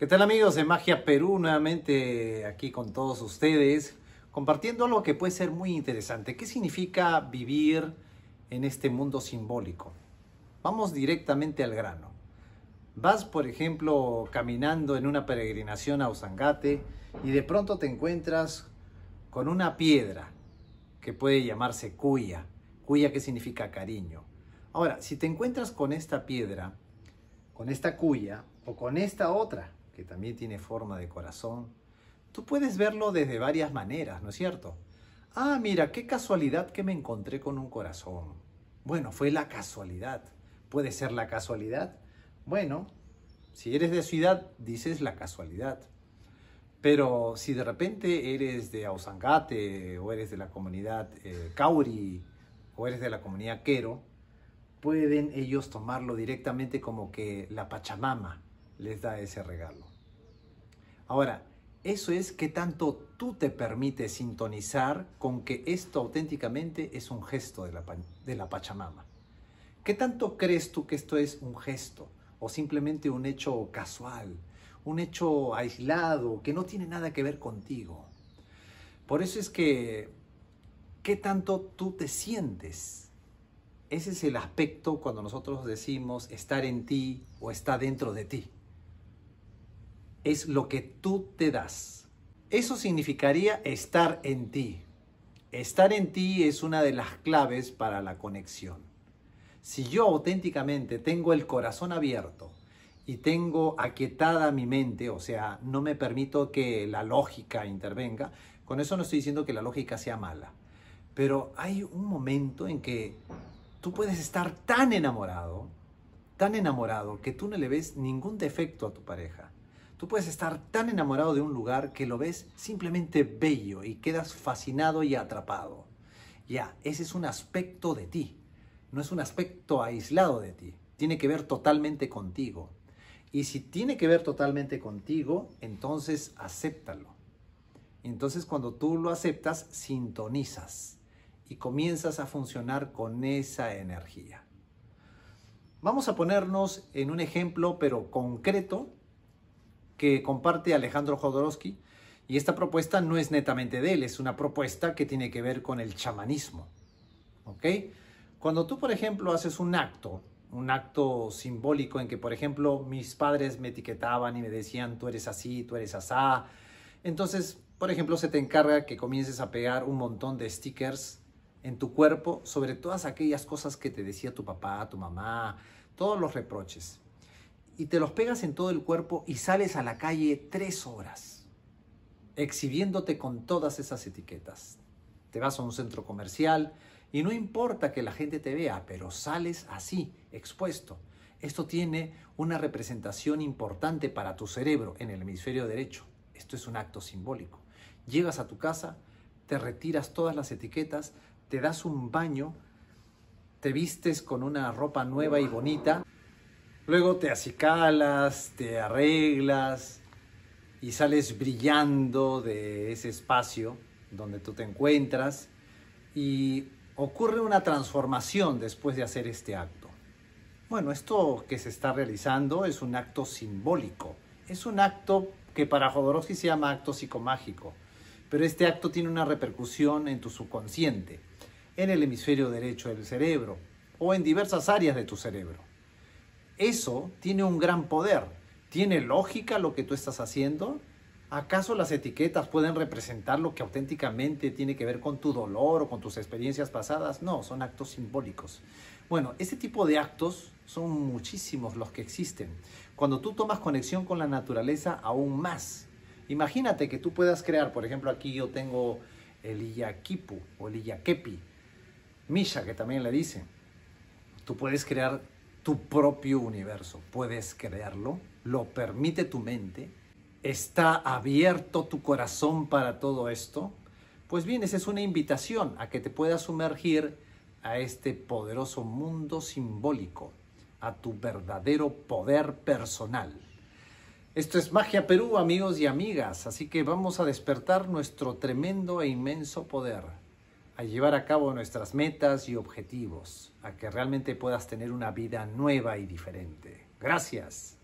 ¿Qué tal amigos de Magia Perú? Nuevamente aquí con todos ustedes, compartiendo algo que puede ser muy interesante. ¿Qué significa vivir en este mundo simbólico? Vamos directamente al grano. Vas, por ejemplo, caminando en una peregrinación a Usangate y de pronto te encuentras con una piedra que puede llamarse cuya, cuya que significa cariño. Ahora, si te encuentras con esta piedra, con esta cuya o con esta otra, también tiene forma de corazón, tú puedes verlo desde varias maneras, ¿no es cierto? Ah, mira, qué casualidad que me encontré con un corazón. Bueno, fue la casualidad. ¿Puede ser la casualidad? Bueno, si eres de ciudad, dices la casualidad. Pero si de repente eres de Ausangate o eres de la comunidad eh, Kauri o eres de la comunidad Quero, pueden ellos tomarlo directamente como que la Pachamama les da ese regalo. Ahora, eso es qué tanto tú te permites sintonizar con que esto auténticamente es un gesto de la, Pachamama. ¿Qué tanto crees tú que esto es un gesto o simplemente un hecho casual, un hecho aislado que no tiene nada que ver contigo? Por eso es que, ¿qué tanto tú te sientes? Ese es el aspecto cuando nosotros decimos estar en ti o está dentro de ti es lo que tú te das. Eso significaría estar en ti. Estar en ti es una de las claves para la conexión. Si yo auténticamente tengo el corazón abierto y tengo aquietada mi mente, o sea, no me permito que la lógica intervenga, con eso no estoy diciendo que la lógica sea mala, pero hay un momento en que tú puedes estar tan enamorado, tan enamorado, que tú no le ves ningún defecto a tu pareja. Tú puedes estar tan enamorado de un lugar que lo ves simplemente bello y quedas fascinado y atrapado. Ya, ese es un aspecto de ti, no es un aspecto aislado de ti, tiene que ver totalmente contigo. Y si tiene que ver totalmente contigo, entonces acéptalo. Y entonces cuando tú lo aceptas, sintonizas y comienzas a funcionar con esa energía. Vamos a ponernos en un ejemplo, pero concreto, que comparte Alejandro Jodorowsky. Y esta propuesta no es netamente de él, es una propuesta que tiene que ver con el chamanismo. ¿Ok? Cuando tú, por ejemplo, haces un acto, un acto simbólico en que, por ejemplo, mis padres me etiquetaban y me decían, tú eres así, tú eres asá, entonces, por ejemplo, se te encarga que comiences a pegar un montón de stickers en tu cuerpo sobre todas aquellas cosas que te decía tu papá, tu mamá, todos los reproches y te los pegas en todo el cuerpo y sales a la calle tres horas, exhibiéndote con todas esas etiquetas. Te vas a un centro comercial y no importa que la gente te vea, pero sales así, expuesto. Esto tiene una representación importante para tu cerebro en el hemisferio derecho. Esto es un acto simbólico. Llegas a tu casa, te retiras todas las etiquetas, te das un baño, te vistes con una ropa nueva y bonita. Luego te acicalas, te arreglas y sales brillando de ese espacio donde tú te encuentras y ocurre una transformación después de hacer este acto. Bueno, esto que se está realizando es un acto simbólico, es un acto que para Jodorowsky se llama acto psicomágico, pero este acto tiene una repercusión en tu subconsciente, en el hemisferio derecho del cerebro o en diversas áreas de tu cerebro. Eso tiene un gran poder. ¿Tiene lógica lo que tú estás haciendo? ¿Acaso las etiquetas pueden representar lo que auténticamente tiene que ver con tu dolor o con tus experiencias pasadas? No, son actos simbólicos. Bueno, este tipo de actos son muchísimos los que existen. Cuando tú tomas conexión con la naturaleza, aún más. Imagínate que tú puedas crear, por ejemplo, aquí yo tengo el Iyakipu o el Iyakepi, Misha, que también le dice. Tú puedes crear tu propio universo. Puedes crearlo, lo permite tu mente, está abierto tu corazón para todo esto. Pues bien, esa es una invitación a que te puedas sumergir a este poderoso mundo simbólico, a tu verdadero poder personal. Esto es Magia Perú, amigos y amigas, así que vamos a despertar nuestro tremendo e inmenso poder a llevar a cabo nuestras metas y objetivos, a que realmente puedas tener una vida nueva y diferente. Gracias.